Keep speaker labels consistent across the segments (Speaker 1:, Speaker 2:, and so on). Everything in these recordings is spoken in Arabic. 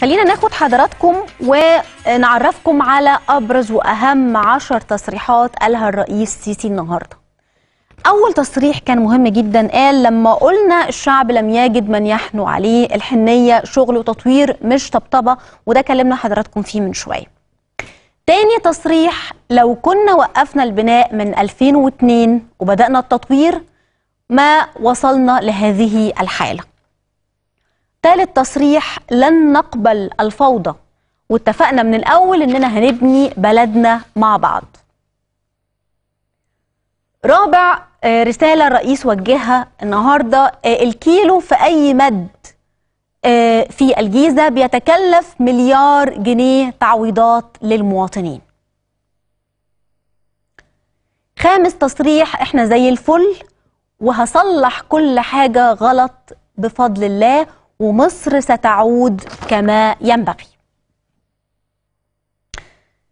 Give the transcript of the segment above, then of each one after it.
Speaker 1: خلينا ناخد حضراتكم ونعرفكم على أبرز وأهم عشر تصريحات قالها الرئيس سيسي النهاردة أول تصريح كان مهم جدا قال لما قلنا الشعب لم يجد من يحنو عليه الحنية شغل وتطوير مش طبطبة وده كلمنا حضراتكم فيه من شوية تاني تصريح لو كنا وقفنا البناء من 2002 وبدأنا التطوير ما وصلنا لهذه الحالة ثالث تصريح لن نقبل الفوضى واتفقنا من الأول إننا هنبني بلدنا مع بعض رابع آه، رسالة الرئيس وجهها النهاردة آه، الكيلو في أي مد آه، في الجيزة بيتكلف مليار جنيه تعويضات للمواطنين خامس تصريح احنا زي الفل وهصلح كل حاجة غلط بفضل الله ومصر ستعود كما ينبغي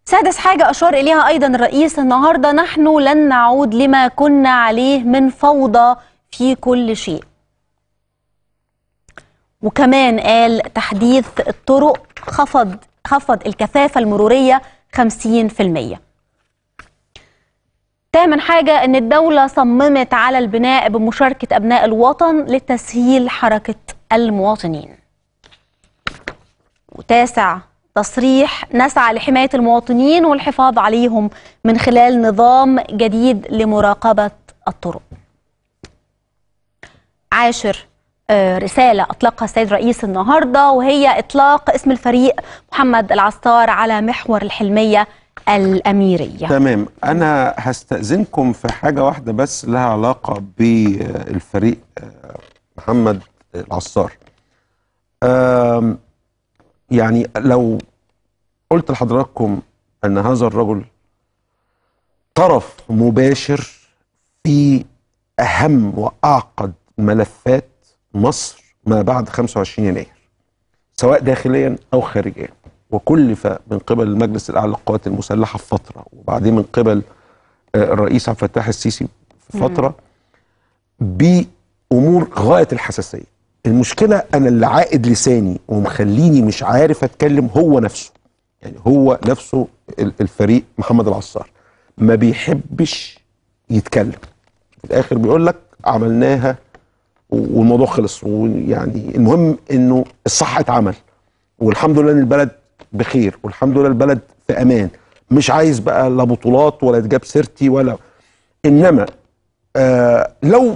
Speaker 1: سادس حاجة أشار إليها أيضا الرئيس النهاردة نحن لن نعود لما كنا عليه من فوضى في كل شيء وكمان قال تحديث الطرق خفض خفض الكثافة المرورية 50% تامن حاجة أن الدولة صممت على البناء بمشاركة أبناء الوطن لتسهيل حركة المواطنين وتاسع تصريح نسعى لحماية المواطنين والحفاظ عليهم من خلال نظام جديد لمراقبة الطرق عاشر آه، رسالة أطلقها السيد رئيس النهاردة وهي إطلاق اسم الفريق محمد العستار على محور الحلمية الأميرية
Speaker 2: تمام أنا هستأذنكم في حاجة واحدة بس لها علاقة بالفريق آه، محمد العصار يعني لو قلت لحضراتكم ان هذا الرجل طرف مباشر في اهم واعقد ملفات مصر ما بعد 25 يناير سواء داخليا او خارجيا وكلف من قبل المجلس الاعلى للقوات المسلحه في فتره وبعدين من قبل آه، الرئيس عبد الفتاح السيسي في فتره بامور غايه الحساسيه المشكله انا اللي عائد لساني ومخليني مش عارف اتكلم هو نفسه يعني هو نفسه الفريق محمد العصار ما بيحبش يتكلم في الاخر بيقول لك عملناها والموضوع خلص ويعني المهم انه الصح اتعمل والحمد لله ان البلد بخير والحمد لله البلد في امان مش عايز بقى لا بطولات ولا اتجاب سيرتي ولا انما آه لو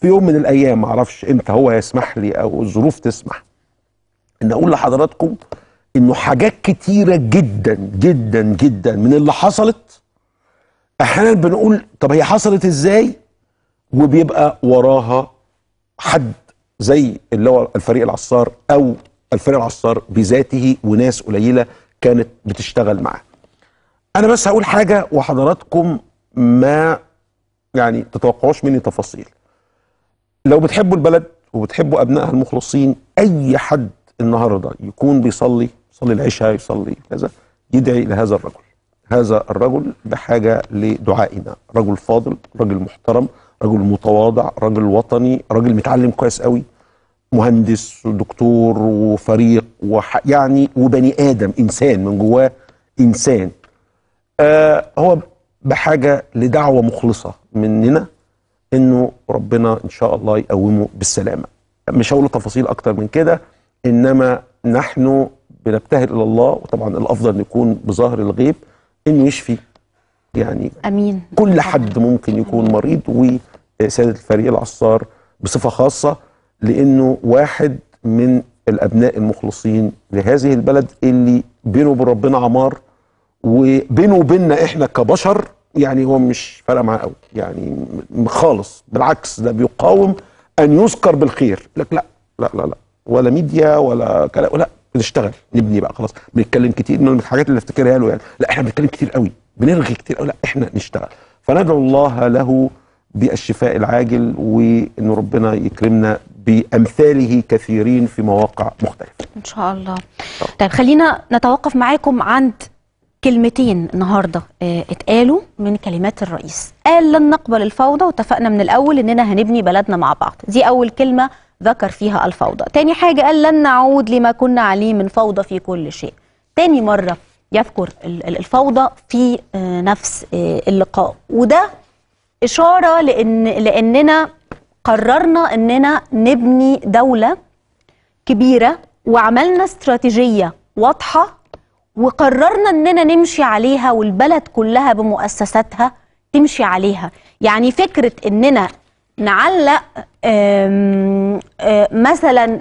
Speaker 2: في يوم من الايام معرفش امتى هو يسمح لي او الظروف تسمح ان اقول لحضراتكم انه حاجات كتيره جدا جدا جدا من اللي حصلت احيانا بنقول طب هي حصلت ازاي وبيبقى وراها حد زي اللي هو الفريق العصار او الفريق العصار بذاته وناس قليله كانت بتشتغل معاه انا بس هقول حاجه وحضراتكم ما يعني تتوقعوش مني تفاصيل لو بتحبوا البلد وبتحبوا ابنائها المخلصين اي حد النهارده يكون بيصلي يصلي العشاء يصلي كذا يدعي لهذا الرجل هذا الرجل بحاجه لدعائنا رجل فاضل رجل محترم رجل متواضع رجل وطني رجل متعلم كويس قوي مهندس ودكتور وفريق وح... يعني وبني ادم انسان من جواه انسان آه هو بحاجه لدعوه مخلصه مننا انه ربنا ان شاء الله يقومه بالسلامه مش هقول تفاصيل اكتر من كده انما نحن بنبتهل الى الله وطبعا الافضل نكون بظهر الغيب انه يشفي يعني امين كل حد ممكن يكون مريض وسياده الفريق العصار بصفه خاصه لانه واحد من الابناء المخلصين لهذه البلد اللي بينه وبين ربنا عمار وبينه وبيننا احنا كبشر يعني هو مش فارقه معاه قوي يعني خالص بالعكس ده بيقاوم ان يذكر بالخير لك لا لا لا لا ولا ميديا ولا كلام لا بنشتغل نبني بقى خلاص بنتكلم كتير من الحاجات اللي افتكرها له يعني لا احنا بنتكلم كتير قوي بنلغي كتير قوي لا احنا نشتغل فندعو الله له بالشفاء العاجل وان ربنا يكرمنا بامثاله كثيرين في مواقع مختلفه.
Speaker 1: ان شاء الله. آه. طيب خلينا نتوقف معاكم عند كلمتين النهارده آه، اتقالوا من كلمات الرئيس قال لن نقبل الفوضى واتفقنا من الاول اننا هنبني بلدنا مع بعض دي اول كلمه ذكر فيها الفوضى تاني حاجه قال لن نعود لما كنا عليه من فوضى في كل شيء تاني مره يذكر الفوضى في آه، نفس آه، اللقاء وده اشاره لان لاننا قررنا اننا نبني دوله كبيره وعملنا استراتيجيه واضحه وقررنا اننا نمشي عليها والبلد كلها بمؤسساتها تمشي عليها يعني فكره اننا نعلق مثلا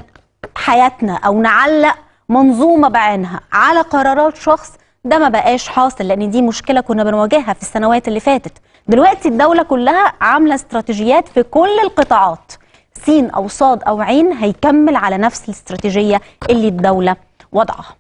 Speaker 1: حياتنا او نعلق منظومه بعينها على قرارات شخص ده ما بقاش حاصل لان دي مشكله كنا بنواجهها في السنوات اللي فاتت دلوقتي الدوله كلها عامله استراتيجيات في كل القطاعات سين او صاد او عين هيكمل على نفس الاستراتيجيه اللي الدوله وضعها